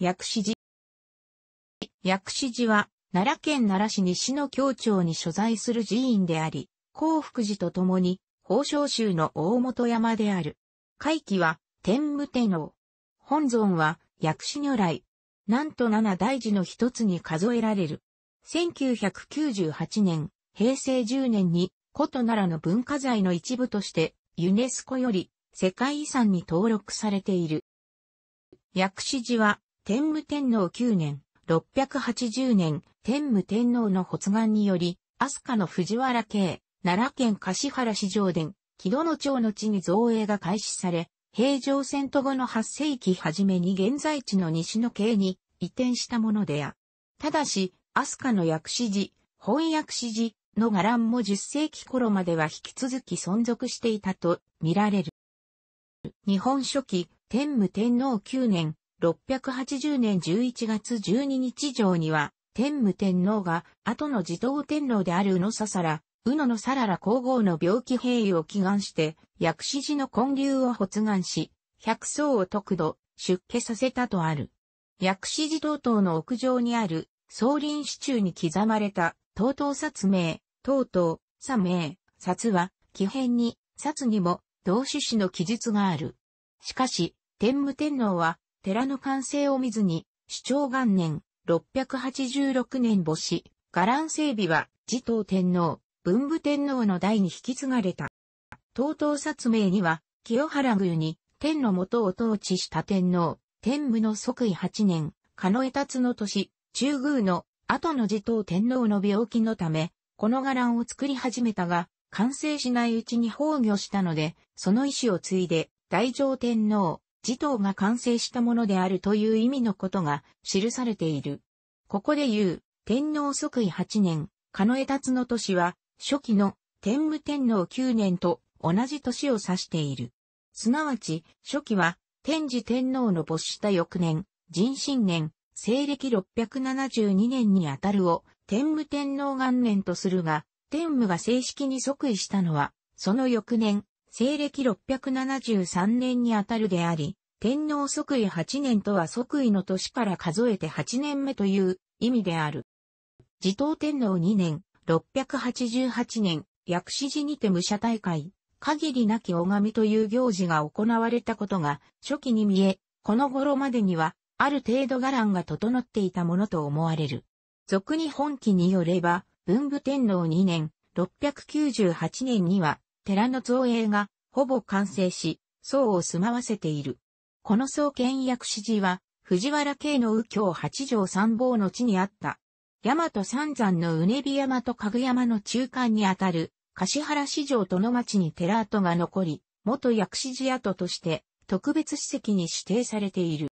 薬師寺。薬師寺は、奈良県奈良市西の京町に所在する寺院であり、幸福寺と共に、宝生州の大本山である。会期は、天武天皇。本尊は、薬師如来。なんと七大寺の一つに数えられる。1998年、平成10年に、古都奈良の文化財の一部として、ユネスコより世界遺産に登録されている。薬師寺は天武天皇9年、680年、天武天皇の発願により、飛鳥の藤原家、奈良県柏原市上殿、木戸の町の地に造営が開始され、平城遷都後の8世紀初めに現在地の西の系に移転したものであ。ただし、飛鳥の薬師寺、翻薬師寺の伽藍も10世紀頃までは引き続き存続していたと見られる。日本初期、天武天皇9年、680年11月12日上には、天武天皇が、後の持統天皇である宇野ささら、宇野のさらら皇后の病気平癒を祈願して、薬師寺の建立を発願し、百層を得度、出家させたとある。薬師寺東東の屋上にある、総林支柱に刻まれた、東東殺名、東東、左名、殺は、奇変に、殺にも、同種子の記述がある。しかし、天武天皇は、寺の完成を見ずに、主張元年、686年母子、伽藍整備は、持統天皇、文武天皇の代に引き継がれた。東東薩名には、清原宮に、天の元を統治した天皇、天武の即位8年、狩野達の年、中宮の後の持統天皇の病気のため、この伽藍を作り始めたが、完成しないうちに崩御したので、その意志を継いで、大乗天皇、自頭が完成したものであるという意味のことが記されている。ここで言う、天皇即位8年、狩野達の年は、初期の天武天皇9年と同じ年を指している。すなわち、初期は、天智天皇の没した翌年、人新年、西暦672年にあたるを、天武天皇元年とするが、天武が正式に即位したのは、その翌年、西暦673年にあたるであり、天皇即位8年とは即位の年から数えて8年目という意味である。持統天皇2年、688年、薬師寺にて武者大会、限りなき拝みという行事が行われたことが初期に見え、この頃までには、ある程度伽藍が整っていたものと思われる。俗に本記によれば、文武天皇2年、698年には、寺の造営がほぼ完成し、僧を住まわせている。この僧建薬師寺は、藤原系の右京八条三坊の地にあった。大和三山のうねび山とかぐ山の中間にあたる、柏原市場との町に寺跡が残り、元薬師寺跡として特別史跡に指定されている。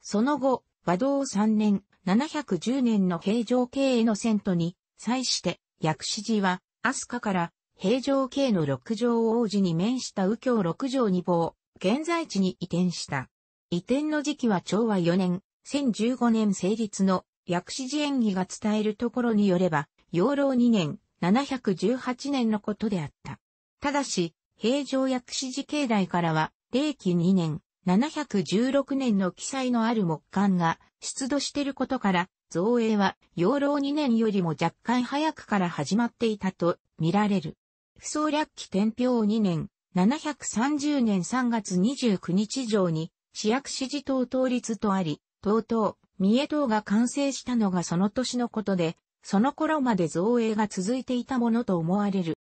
その後、和道3年、710年の平城経営の遷都に、際して、薬師寺は、飛鳥から平城系の六条王子に面した右京六条二房、現在地に移転した。移転の時期は昭和4年、1015年成立の薬師寺演技が伝えるところによれば、養老2年、718年のことであった。ただし、平城薬師寺境内からは、霊紀2年、716年の記載のある木簡が出土していることから、造営は養老2年よりも若干早くから始まっていたと見られる。不相略記天平2年、730年3月29日上に、市役支持等統立とあり、とう、三重党が完成したのがその年のことで、その頃まで造営が続いていたものと思われる。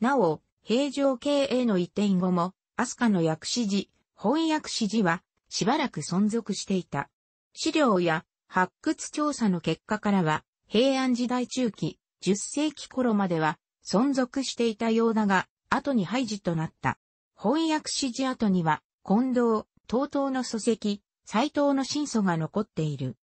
なお、平城経営の移転後も、飛鳥の役指示、翻訳指示は、しばらく存続していた。資料や発掘調査の結果からは、平安時代中期、10世紀頃までは、存続していたようだが、後に廃寺となった。翻訳指示跡には、近藤、東東の礎石、斎藤の真祖が残っている。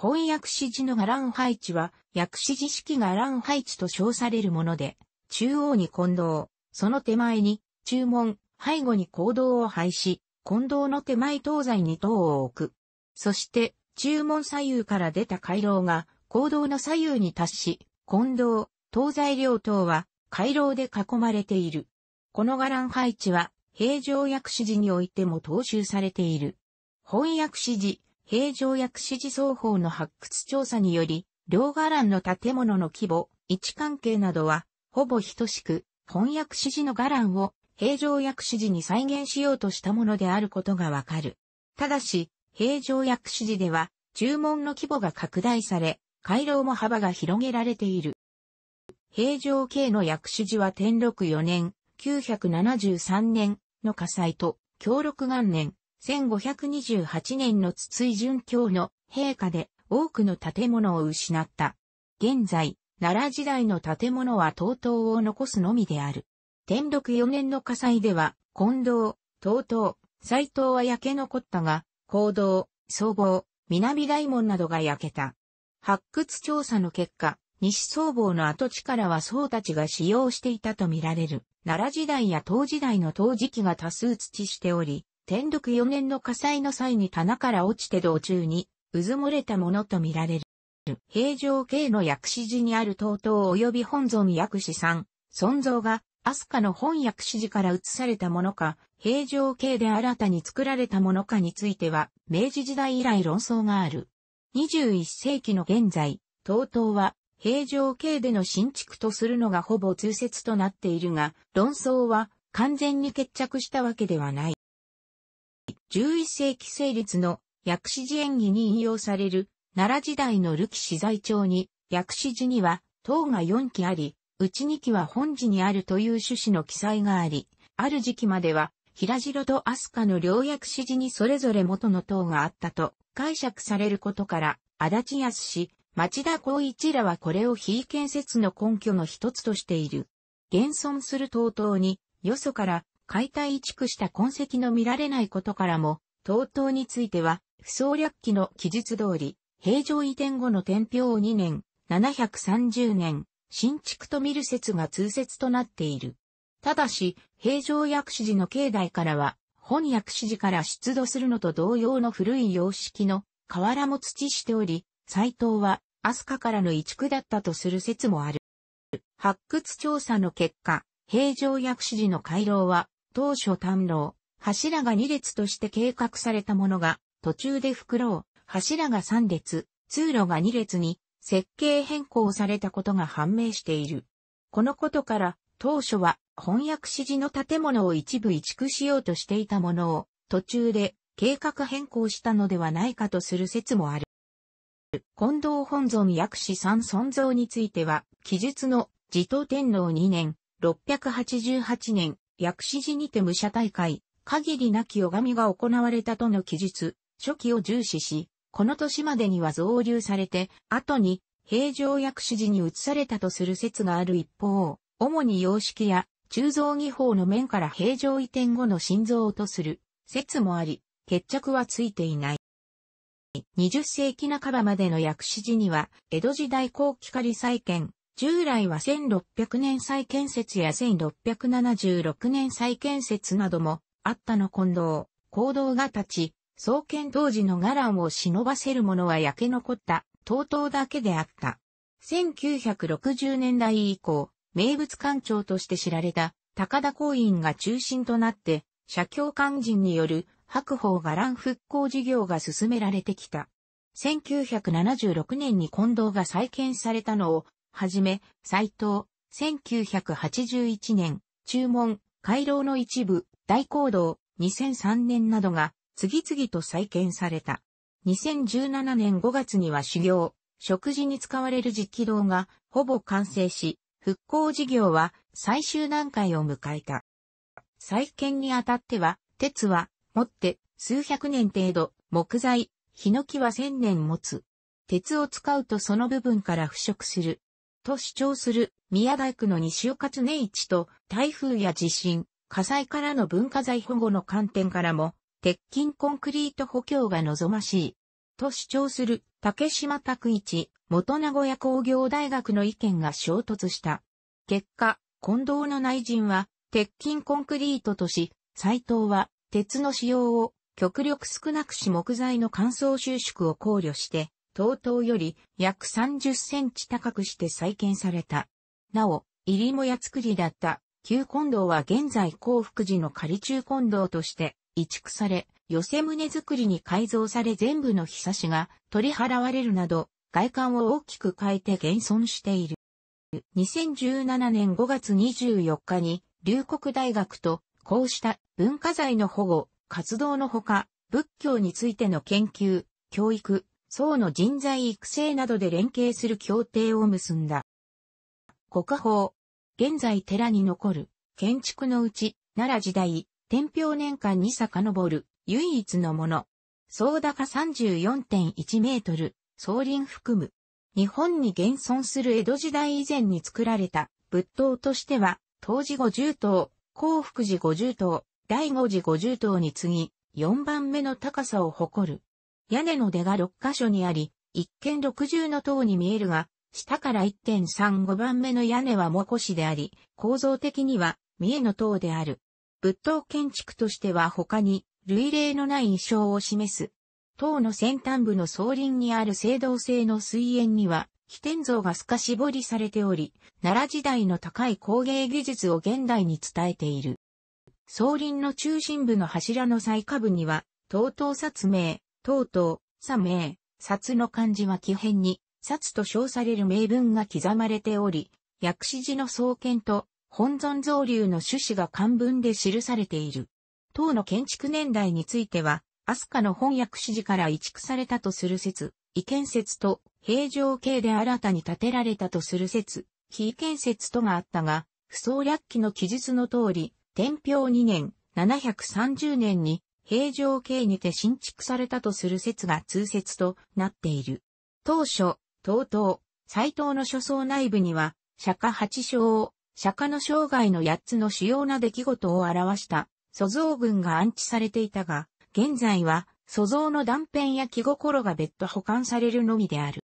翻訳指示の伽藍配置は、薬師寺式伽藍配置と称されるもので、中央に近藤、その手前に、注文、背後に行動を配し、近藤の手前東西に塔を置く。そして、注文左右から出た回廊が、行動の左右に達し、近藤、東西両塔は、回廊で囲まれている。この伽藍配置は、平常薬師寺においても踏襲されている。本薬師寺、平常薬師寺双方の発掘調査により、両伽藍の建物の規模、位置関係などは、ほぼ等しく、本薬師寺の伽藍を平常薬師寺に再現しようとしたものであることがわかる。ただし、平常薬師寺では、注文の規模が拡大され、回廊も幅が広げられている。平城京の薬師寺は天禄4年、973年の火災と、京禄元年、1528年の筒井淳教の陛下で多くの建物を失った。現在、奈良時代の建物は東東を残すのみである。天禄4年の火災では、近藤、東東、斎藤は焼け残ったが、行動、総合、南大門などが焼けた。発掘調査の結果、西僧房の跡地からは僧たちが使用していたとみられる、奈良時代や唐時代の陶磁器が多数土しており、天禄4年の火災の際に棚から落ちて道中に、うずもれたものとみられる。平城系の薬師寺にある東東及び本尊薬師さん、尊像が、飛鳥の本薬師寺から移されたものか、平城系で新たに作られたものかについては、明治時代以来論争がある。21世紀の現在、東東は、平常系での新築とするのがほぼ通説となっているが、論争は完全に決着したわけではない。11世紀成立の薬師寺演技に引用される奈良時代の瑠木資材帳に薬師寺には塔が4基あり、うち2基は本寺にあるという趣旨の記載があり、ある時期までは平城と飛鳥の両薬師寺にそれぞれ元の塔があったと解釈されることから、足立康氏、町田光一らはこれを非建設の根拠の一つとしている。現存する東東に、よそから解体移築した痕跡の見られないことからも、東東については、不創略記の記述通り、平城移転後の天平を2年、730年、新築と見る説が通説となっている。ただし、平城薬師寺の境内からは、本薬師寺から出土するのと同様の古い様式の、瓦も土しており、斎藤は、アスカからの移築だったとする説もある。発掘調査の結果、平城薬師寺の回廊は、当初短廊、柱が2列として計画されたものが、途中で袋を、柱が3列、通路が2列に、設計変更されたことが判明している。このことから、当初は翻訳指示の建物を一部移築しようとしていたものを、途中で計画変更したのではないかとする説もある。近藤本尊薬師三尊像については、記述の自統天皇2年、688年、薬師寺にて武者大会、限りなき拝みが行われたとの記述、初期を重視し、この年までには増流されて、後に平常薬師寺に移されたとする説がある一方、主に様式や鋳造技法の面から平常移転後の心臓とする説もあり、決着はついていない。20世紀半ばまでの薬師寺には、江戸時代後期仮再建、従来は1600年再建設や1676年再建設なども、あったの近藤、行動が立ち、創建当時の伽藍を忍ばせるものは焼け残った、東々だけであった。1960年代以降、名物館長として知られた高田公院が中心となって、社協官人による白鵬が乱復興事業が進められてきた。1976年に近藤が再建されたのを、はじめ、斎藤、1981年、注文、回廊の一部、大行動、2003年などが、次々と再建された。2017年5月には修行、食事に使われる実機堂が、ほぼ完成し、復興事業は最終段階を迎えた。再建にあたっては、鉄は、もって、数百年程度、木材、ヒノキは千年持つ。鉄を使うとその部分から腐食する。と主張する宮大工の西岡常一と台風や地震、火災からの文化財保護の観点からも、鉄筋コンクリート補強が望ましい。と主張する竹島拓一、元名古屋工業大学の意見が衝突した。結果、近藤の内陣は鉄筋コンクリートとし、斎藤は鉄の使用を極力少なくし木材の乾燥収縮を考慮して、とうより約30センチ高くして再建された。なお、入りもや作りだった旧近道は現在幸福寺の仮中近道として移築され、寄せ棟作りに改造され全部の日差しが取り払われるなど、外観を大きく変えて現存している。2017年5月24日に、龍谷大学とこうした文化財の保護、活動のほか、仏教についての研究、教育、層の人材育成などで連携する協定を結んだ。国家法。現在寺に残る建築のうち、奈良時代、天平年間に遡る唯一のもの。総高34.1メートル、総林含む。日本に現存する江戸時代以前に作られた仏塔としては、当時五十0幸福寺五十棟、第五寺五十棟に次ぎ、四番目の高さを誇る。屋根の出が六箇所にあり、一見六重の塔に見えるが、下から1.35番目の屋根はこ越であり、構造的には三重の塔である。仏塔建築としては他に類例のない印象を示す。塔の先端部の総輪にある青銅製の水煙には、飛天像が透かし彫りされており、奈良時代の高い工芸技術を現代に伝えている。総林の中心部の柱の最下部には、東東殺名、東東、左名、札の漢字は基辺に、札と称される名文が刻まれており、薬師寺の創建と本尊造流の趣旨が漢文で記されている。唐の建築年代については、飛鳥の本薬師寺から移築されたとする説、意見説と平城系で新たに建てられたとする説、非建設とがあったが、不走略記の記述の通り、天平2年、730年に平城系にて新築されたとする説が通説となっている。当初、東東、斎藤の書層内部には、釈迦八章を、釈迦の生涯の八つの主要な出来事を表した祖像群が安置されていたが、現在は、祖像の断片や気心が別途保管されるのみである。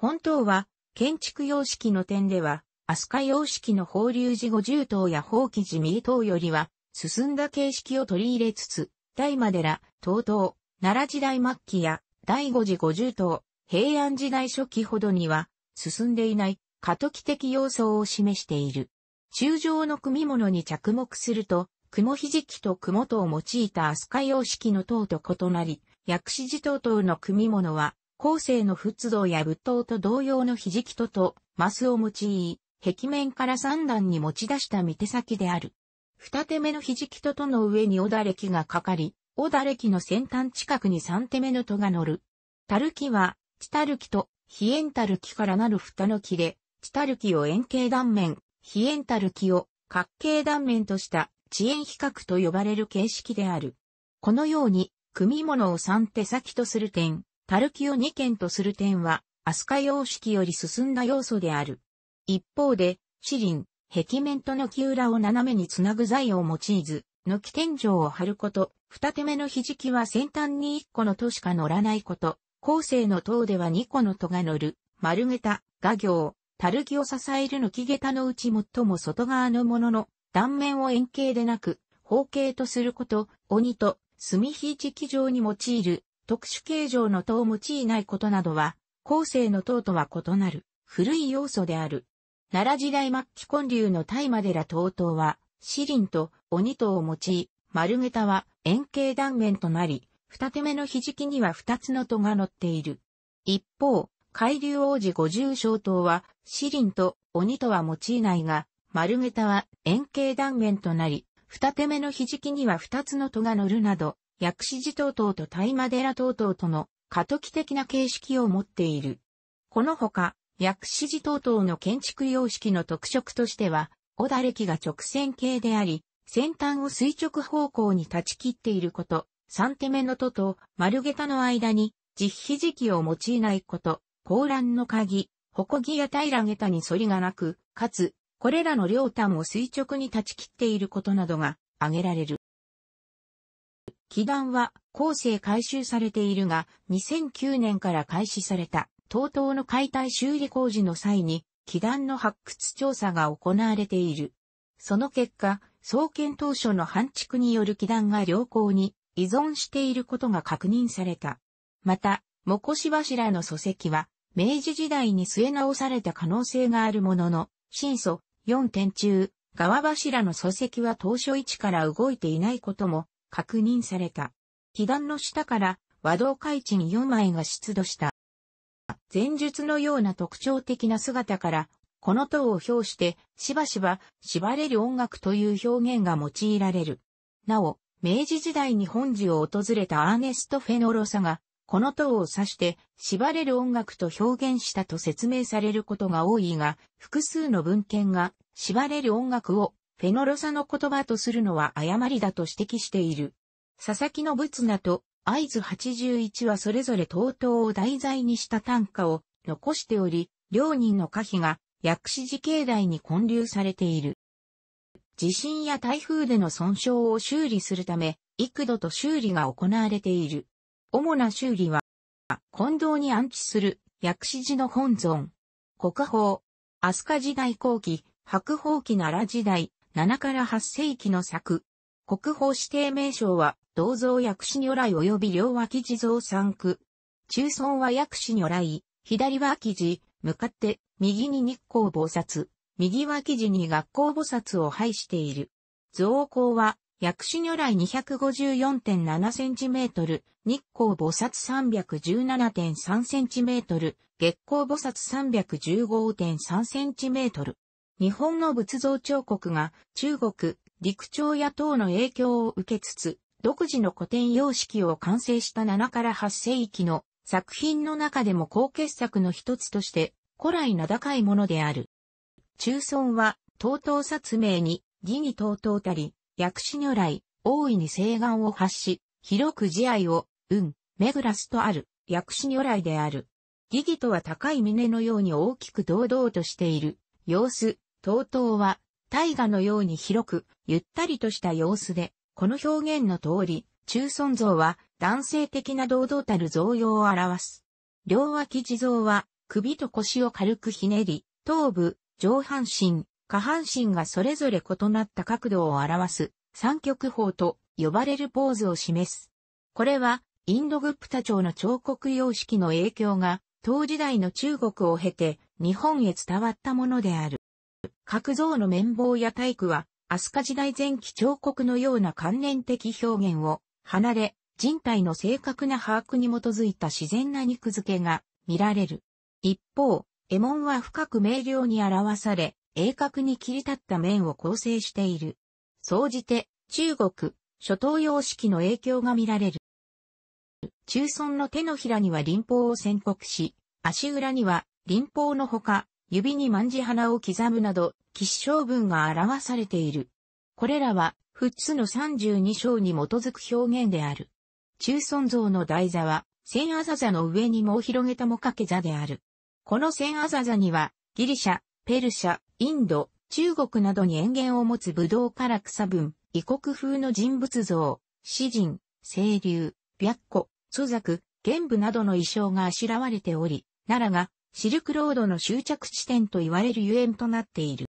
本当は、建築様式の点では、飛鳥様式の法隆寺五重塔や法記寺三塔よりは、進んだ形式を取り入れつつ、大間寺、東塔、奈良時代末期や、第五次五重塔、平安時代初期ほどには、進んでいない、過渡期的要素を示している。中上の組物に着目すると、雲ひじきと雲とを用いた飛鳥様式の塔と異なり、薬師寺塔等の組物は、後世の仏像や仏塔と同様のひじきとと、マスを用い、壁面から三段に持ち出した見手先である。二手目のひじきととの上におだれ木がかかり、おだれ木の先端近くに三手目の戸が乗る。たるきは、チタルキと、ヒエンタルキからなる蓋の木で、チタルキを円形断面、ヒエンタルキを角形断面とした遅延比較と呼ばれる形式である。このように、組物を三手先とする点、タルキを二件とする点は、アスカ様式より進んだ要素である。一方で、シリン、壁面と軒裏を斜めにつなぐ材を用いず、軒天井を張ること、二手目のひじきは先端に一個の塔しか乗らないこと、後世の塔では二個の塔が乗る、丸桁、画行、樽木を支える軒桁のうち最も外側のものの断面を円形でなく、方形とすること、鬼と、炭ひじき状に用いる、特殊形状の塔を用いないことなどは、後世の塔とは異なる、古い要素である。奈良時代末期建立の大間寺塔塔は、四輪と鬼塔を用い、丸桁は円形断面となり、二手目のひじきには二つの戸が乗っている。一方、海流王子五重小塔は、四輪と鬼とは用いないが、丸桁は円形断面となり、二手目のひじきには二つの戸が乗るなど、薬師寺等々と大間寺等々との過渡期的な形式を持っている。このほか、薬師寺等々の建築様式の特色としては、小だれが直線形であり、先端を垂直方向に断ち切っていること、三手目の戸と丸下駄の間に実時期を用いないこと、高欄の鍵、こ木や平下駄に反りがなく、かつ、これらの両端を垂直に断ち切っていることなどが挙げられる。基壇は後世改修されているが、2009年から開始された、東東の解体修理工事の際に、基壇の発掘調査が行われている。その結果、創建当初の半築による基壇が良好に依存していることが確認された。また、もこし柱の礎石は、明治時代に据え直された可能性があるものの、新祖4点中、側柱の礎石は当初位置から動いていないことも確認された。被弾の下から和道開地に4枚が出土した。前述のような特徴的な姿から、この塔を表して、しばしば、縛れる音楽という表現が用いられる。なお、明治時代に本寺を訪れたアーネスト・フェノロサが、この塔を指して、縛れる音楽と表現したと説明されることが多いが、複数の文献が、縛れる音楽をフェノロサの言葉とするのは誤りだと指摘している。佐々木の仏名と合図81はそれぞれ東東を題材にした短歌を残しており、両人の歌碑が薬師寺境内に建立されている。地震や台風での損傷を修理するため、幾度と修理が行われている。主な修理は、近藤に安置する薬師寺の本尊、国宝、飛鳥時代後期、白宝期奈良時代、7から8世紀の作。国宝指定名称は、銅像薬師如来及び両脇地蔵三区。中尊は薬師如来、左は脇地、向かって、右に日光菩薩、右は脇地に学校菩薩を配している。造高は、薬師如来 254.7cm、日光菩薩 317.3cm、月光菩薩 315.3cm。日本の仏像彫刻が中国、陸朝野等の影響を受けつつ、独自の古典様式を完成した7から8世紀の作品の中でも高傑作の一つとして古来名高いものである。中尊は、東東殺命に、義に東東たり、薬師如来、大いに誓願を発し、広く慈愛を、運、めぐらすとある、薬師如来である。義義とは高い峰のように大きく堂々としている、様子、東東は、大河のように広く、ゆったりとした様子で、この表現の通り、中尊像は男性的な堂々たる造用を表す。両脇地蔵は首と腰を軽くひねり、頭部、上半身、下半身がそれぞれ異なった角度を表す三極法と呼ばれるポーズを示す。これはインドグプタ朝の彫刻様式の影響が当時代の中国を経て日本へ伝わったものである。各像の綿棒や体育は、飛鳥時代前期彫刻のような観念的表現を離れ、人体の正確な把握に基づいた自然な肉付けが見られる。一方、絵文は深く明瞭に表され、鋭角に切り立った面を構成している。総じて、中国、諸東様式の影響が見られる。中村の手のひらには林法を宣告し、足裏には林法のほか、指に万字花を刻むなど、吉祥文が表されている。これらは、仏のの十二章に基づく表現である。中尊像の台座は、千アザ座の上にもう広げたもかけ座である。この千アザ座には、ギリシャ、ペルシャ、インド、中国などに園芸を持つ武道から草分、異国風の人物像、詩人、清流、白虎、祖作、玄武などの衣装があしらわれており、奈良がシルクロードの終着地点と言われるゆえんとなっている。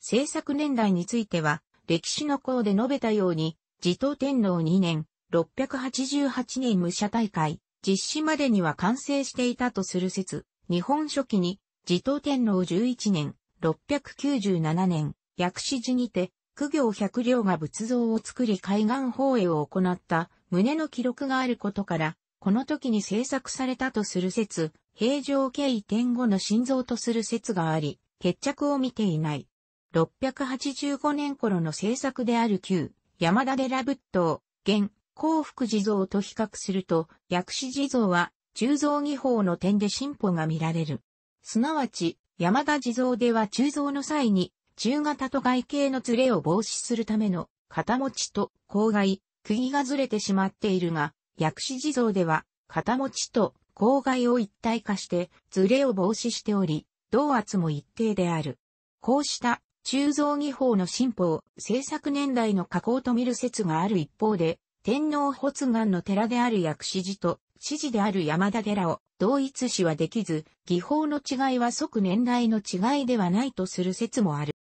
制作年代については、歴史の項で述べたように、持統天皇2年、688年武者大会、実施までには完成していたとする説、日本初期に、持統天皇11年、697年、薬師寺にて、苦行百両が仏像を作り海岸放映を行った、胸の記録があることから、この時に制作されたとする説、平常経緯点後の心臓とする説があり、決着を見ていない。685年頃の制作である旧、山田寺仏塔、現、幸福地蔵と比較すると、薬師地蔵は、鋳造技法の点で進歩が見られる。すなわち、山田地蔵では鋳造の際に、中型と外形のズレを防止するための、肩持ちと、郊外、釘がずれてしまっているが、薬師地蔵では、肩持ちと、公外を一体化して、ズレを防止しており、同圧も一定である。こうした鋳造技法の進歩を制作年代の加工と見る説がある一方で、天皇発願の寺である薬師寺と、指示である山田寺を同一視はできず、技法の違いは即年代の違いではないとする説もある。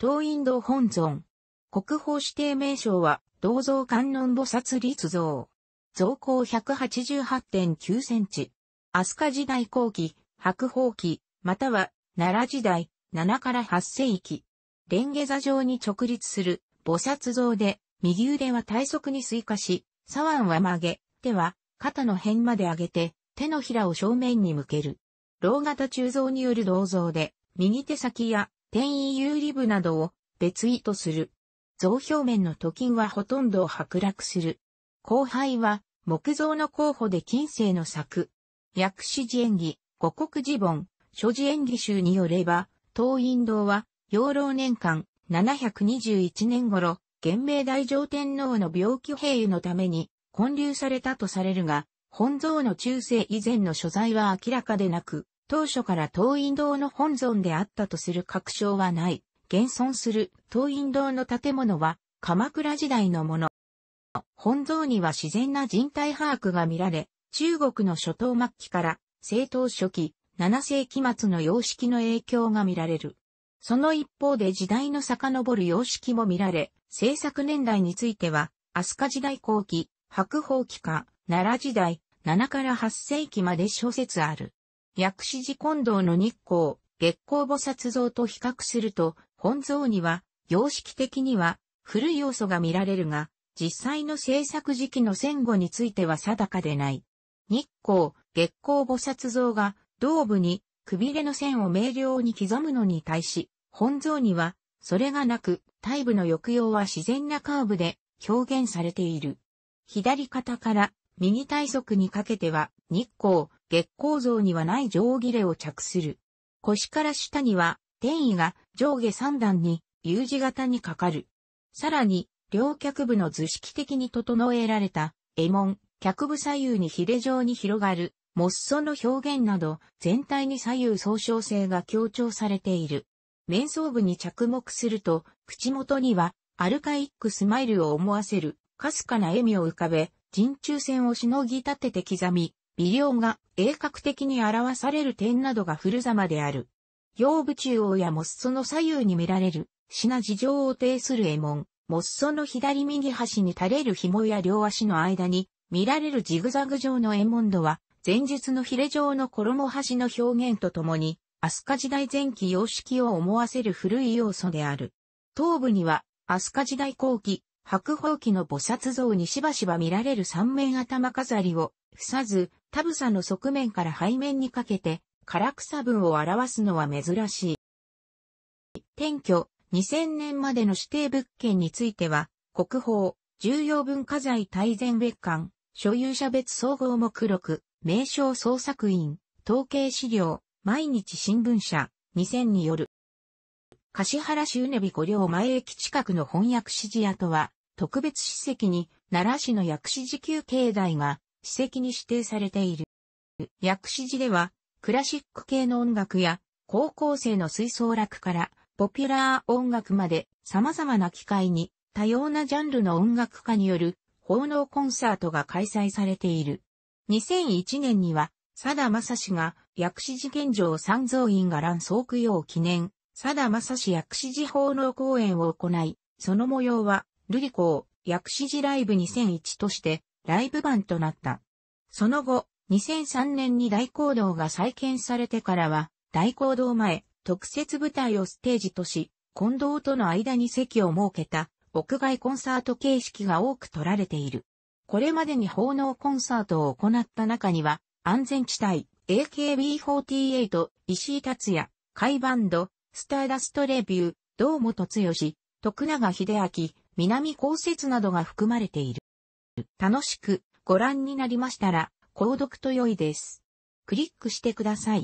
東院道本尊。国宝指定名称は、銅像観音菩薩立像。造高188.9センチ。飛鳥時代後期、白鳳期、または奈良時代7から8世紀。レンゲ座上に直立する菩薩像で、右腕は体側に垂下し、左腕は曲げ、手は肩の辺まで上げて、手のひらを正面に向ける。老型鋳造による銅像で、右手先や天衣有利部などを別意とする。像表面の時金はほとんどを剥落する。後輩は、木造の候補で近世の作。薬師寺演技、五国寺本、諸寺演技集によれば、東院堂は、養老年間、721年頃、元明大上天皇の病気兵衛のために、建立されたとされるが、本像の中世以前の所在は明らかでなく、当初から東院堂の本尊であったとする確証はない。現存する東院堂の建物は、鎌倉時代のもの。本像には自然な人体把握が見られ、中国の初頭末期から正統初期、7世紀末の様式の影響が見られる。その一方で時代の遡る様式も見られ、制作年代については、飛鳥時代後期、白鳳期か、奈良時代、7から8世紀まで諸説ある。薬師寺近道の日光、月光菩薩像と比較すると、本像には、様式的には古い要素が見られるが、実際の制作時期の戦後については定かでない。日光、月光菩薩像が、胴部に、くびれの線を明瞭に刻むのに対し、本像には、それがなく、体部の抑揚は自然なカーブで表現されている。左肩から右体側にかけては、日光、月光像にはない上切れを着する。腰から下には、転移が上下三段に U 字型にかかる。さらに、両脚部の図式的に整えられた、絵門、脚部左右にヒレ状に広がる、モッソの表現など、全体に左右総称性が強調されている。面相部に着目すると、口元には、アルカイックスマイルを思わせる、かすかな笑みを浮かべ、人中線をしのぎ立てて刻み、微量が鋭角的に表される点などが古様である。腰部中央やモッソの左右に見られる、品事情を呈する絵文、モッソの左右端に垂れる紐や両足の間に見られるジグザグ状のエモンドは、前述のヒレ状の衣端の表現とともに、アスカ時代前期様式を思わせる古い要素である。頭部には、アスカ時代後期、白宝期の菩薩像にしばしば見られる三面頭飾りを、ふさず、タブサの側面から背面にかけて、唐草文を表すのは珍しい。転居、2000年までの指定物件については、国宝、重要文化財大全別館、所有者別総合目録、名称捜索員、統計資料、毎日新聞社、2000による。橿原う根び五両前駅近くの翻訳指示跡は、特別史跡に奈良市の薬師寺旧境内が史跡に指定されている。薬師寺では、クラシック系の音楽や、高校生の吹奏楽から、ポピュラー音楽まで様々な機会に多様なジャンルの音楽家による奉納コンサートが開催されている。2001年には、佐田サ史が薬師寺現状三蔵院が乱創供養記念、佐田サ史薬師寺奉納公演を行い、その模様は、ルリコを薬師寺ライブ2001として、ライブ版となった。その後、2003年に大講堂が再建されてからは、大講堂前、特設舞台をステージとし、近藤との間に席を設けた屋外コンサート形式が多く取られている。これまでに奉納コンサートを行った中には、安全地帯、AKB48、石井達也、海バンド、スターダストレビュー、堂本剛、徳永秀明、南高節などが含まれている。楽しくご覧になりましたら、購読と良いです。クリックしてください。